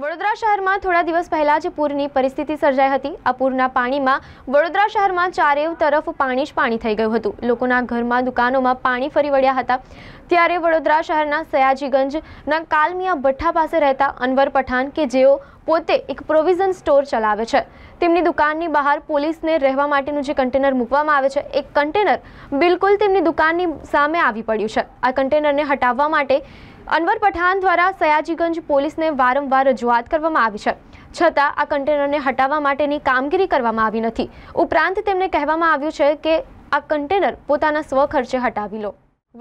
વડોદરા શહેરમાં થોડા દિવસ પહેલાં જ પૂરની પરિસ્થિતિ સર્જાઈ હતી આ પૂરના પાણીમાં વડોદરા શહેરમાં ચારેવ તરફ પાણી જ પાણી થઈ ગયું હતું લોકોના ઘરમાં દુકાનોમાં પાણી ફરી વળ્યા હતા ત્યારે વડોદરા શહેરના સયાજીગંજના કાલમિયા ભઠ્ઠા પાસે રહેતા અનવર પઠાણ કે જેઓ પોતે એક પ્રોવિઝન સ્ટોર ચલાવે છે તેમની દુકાનની બહાર પોલીસને રહેવા માટેનું જે કન્ટેનર મૂકવામાં આવે છે એ કન્ટેનર બિલકુલ તેમની દુકાનની સામે આવી પડ્યું છે આ કન્ટેનરને હટાવવા માટે અનવર પઠાણ દ્વારા સયાજીગંજ પોલીસને વારંવાર રજૂઆત કરવામાં આવી છે છતાં આ કન્ટેનરને હટાવવા માટેની કામગીરી કરવામાં આવી નથી ઉપરાંત તેમને કહેવામાં આવ્યું છે કે આ કન્ટેનર પોતાના સ્વખર્ચે હટાવી લો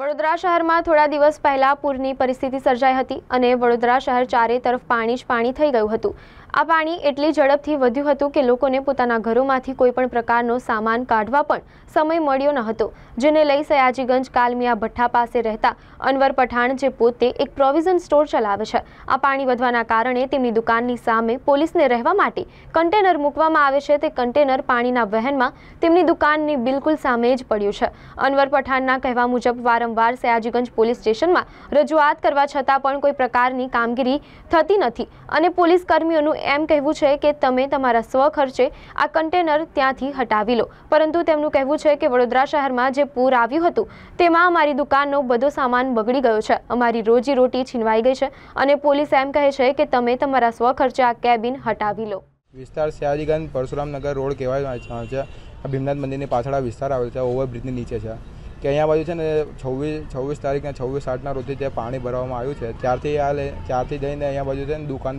વડોદરા શહેરમાં થોડા દિવસ પહેલા પૂરની પરિસ્થિતિ સર્જાઈ હતી અને વડોદરા શહેર ચારે તરફ પાણી જ પાણી થઈ ગયું હતું આ પાણી એટલી ઝડપથી વધ્યું હતું કે લોકોને પોતાના ઘરોમાંથી કોઈપણ પ્રકારનો સામાન કાઢવા પણ સમય મળ્યો ન હતો જેને લઈ સયાજીગંજ કાલમિયા ભઠ્ઠા પાસે રહેતા અનવર પઠાણ જે પોતે એક પ્રોવિઝન સ્ટોર ચલાવે છે આ પાણી વધવાના કારણે તેમની દુકાનની સામે પોલીસને રહેવા માટે કન્ટેનર મૂકવામાં આવે છે તે કન્ટેનર પાણીના વહેનમાં તેમની દુકાનની બિલકુલ સામે જ પડ્યું છે અનવર પઠાણના કહેવા મુજબ વારંવાર સયાજીગંજ પોલીસ સ્ટેશનમાં રજૂઆત કરવા છતાં પણ કોઈ પ્રકારની કામગીરી થતી નથી અને પોલીસ કર્મીઓનું એમ કહેવું છે કે તમે તમારા સ્વખર્ચે આ કન્ટેનર ત્યાંથી હટાવી લો પરંતુ તેમનું કહેવું છે કે વડોદરા શહેરમાં જે પૂર આવ્યું હતું તેમાં અમારી દુકાનનો બધો સામાન બગડી ગયો છે અમારી રોજીરોટી છીનવાઈ ગઈ છે અને પોલીસ એમ કહે છે કે તમે તમારા સ્વખર્ચે આ કેબિન હટાવી લો વિસ્તાર સયાજીગંજ પરશુરામનગર રોડ કહેવાય છે ભીમનાથ મંદિરની પાછળ આ વિસ્તાર આવેલ છે ઓવરબ્રિજની નીચે છે કે અહીંયા બાજુ છે ને છવ્વીસ છવ્વીસ તારીખના છવ્વીસ આઠના રોજથી ત્યાં પાણી ભરવામાં આવ્યું છે ત્યારથી આ લે ત્યારથી જઈને અહીંયા બાજુ છે ને દુકાન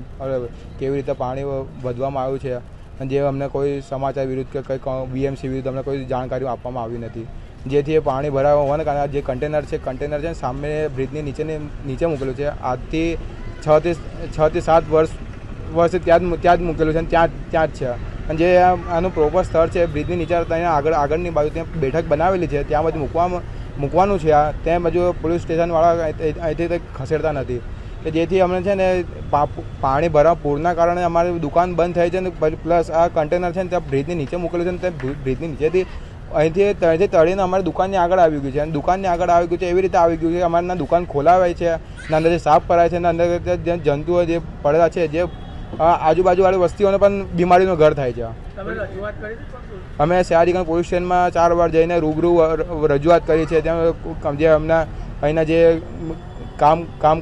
કેવી રીતે પાણી વધવામાં આવ્યું છે અને જે અમને કોઈ સમાચાર વિરુદ્ધ કે કંઈક બીએમસી વિરુદ્ધ અમને કોઈ જાણકારી આપવામાં આવી નથી જેથી એ પાણી ભરાવા હોવાને કારણે જે કન્ટેનર છે કન્ટેનર છે ને સામે બ્રિજની નીચેની નીચે મૂકેલું છે આજથી છથી છથી સાત વર્ષ વર્ષે ત્યાં જ ત્યાં જ મૂકેલું છે ને ત્યાં ત્યાં જ છે અને જે આનું પ્રોપર સ્થળ છે બ્રિજની નીચે ત્યાં આગળ આગળની બાજુ ત્યાં બેઠક બનાવેલી છે ત્યાં બધું મૂકવામાં મૂકવાનું છે આ ત્યાં બાજુ પોલીસ સ્ટેશનવાળા અહીંથી તે ખસેડતા નથી કે જેથી અમને છે ને પાણી ભરાવા પૂરના કારણે અમારી દુકાન બંધ થઈ છે ને પ્લસ આ કન્ટેનર છે ને ત્યાં બ્રિજની નીચે મોકલ્યું છે ને ત્યાં બ્રિજની નીચેથી અહીંથી ત્યાંથી તળીને અમારી દુકાનની આગળ આવી ગયું છે અને દુકાનની આગળ આવી ગયું છે એવી રીતે આવી ગયું છે અમારી દુકાન ખોલાવાય છે ને અંદરથી સાફ કરાય છે ને અંદર જંતુઓ જે પડેલા છે જે આજુબાજુવાળી વસ્તીઓને પણ બીમારીનો ઘર થાય છે અમે શહેરીકરણ પોલીસ સ્ટેશનમાં ચાર વાર જઈને રૂબરૂ રજૂઆત કરી છે ત્યાં જે અમને અહીંના જે કામ કામ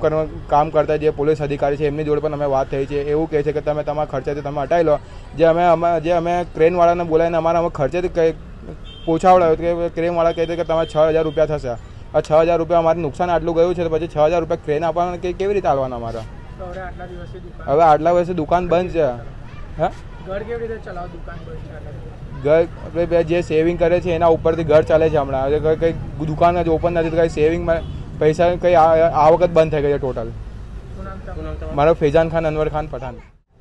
કામ કરતા જે પોલીસ અધિકારી છે એમની જોડે પણ અમે વાત થઈ છે એવું કહે છે કે તમે તમારા ખર્ચાથી તમે હટાવી લો જે અમે અમે જે અમે ક્રેનવાળાને બોલાવીને અમારા અમે ખર્ચેથી પૂછાવડાવ્યું કે ક્રેનવાળા કહે છે કે તમારે છ હજાર રૂપિયા થશે આ છ હજાર રૂપિયા અમારે નુકસાન આટલું ગયું છે તો પછી છ હજાર રૂપિયા ક્રેન આપવાના કેવી રીતે આવવાના અમારા હવે આટલા વર્ષે દુકાન બંધ છે હા ઘર આપણે રીતે જે સેવિંગ કરે છે એના ઉપરથી ઘર ચાલે છે હમણાં હવે કંઈ દુકાન જ ઓપન નથી તો કંઈ સેવિંગમાં પૈસા કંઈ આ વખત બંધ થઈ ગઈ છે ટોટલ મારો ફેજાન ખાન અનવર ખાન પઠાણ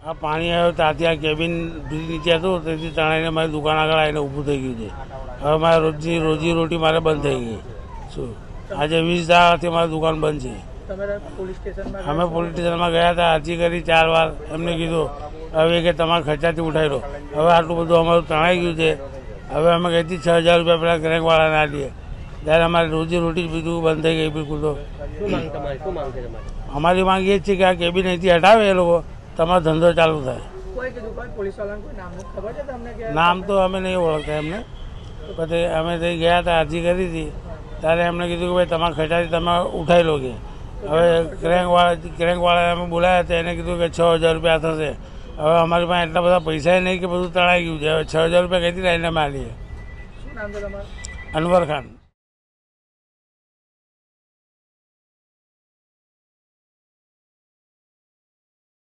હા પાણી આવ્યો ત્યાં ત્યાં કેબિન બ્રિજ નીચે હતું તેથી તણાઈને મારી દુકાન આગળ આવીને ઊભું થઈ ગયું છે હવે મારા રોજની રોજી રોટી મારે બંધ થઈ ગઈ શું આજે વીસ દાડાથી મારી દુકાન બંધ છે અમે પોલીસ સ્ટેશનમાં ગયા હતા અરજી કરી ચાર વાર એમને કીધું હવે કે તમારા ખર્ચાથી ઉઠાવી લો હવે આટલું બધું અમારું તણાઈ ગયું છે હવે અમે કહીથી છ હજાર રૂપિયા પેલા ગ્રેકવાળાને આપીએ ત્યારે અમારે રોજી રોટી બીજું બંધ થઈ ગઈ બિલકુલ તો અમારી માંગ એ જ છે કે આ કેબિન અહીંથી હટાવે એ લોકો તમારો ધંધો ચાલુ થાય નામ તો અમે નહીં ઓળખતા એમને પછી અમે ત્યાં ગયા હતા અરજી કરી હતી ત્યારે એમણે કીધું કે ભાઈ તમારા ખર્ચાથી તમે ઉઠાવી લો કે હવે ક્રેંકવાળા ક્રેંકવાળા અમે બોલાયા હતા એને કીધું કે છ હજાર રૂપિયા થશે હવે અમારી પાસે એટલા બધા પૈસા નહીં કે બધું તળાઈ ગયું છે હવે છ હજાર રૂપિયા કઈ રીતે આવીને મારીએ અનવર ખાન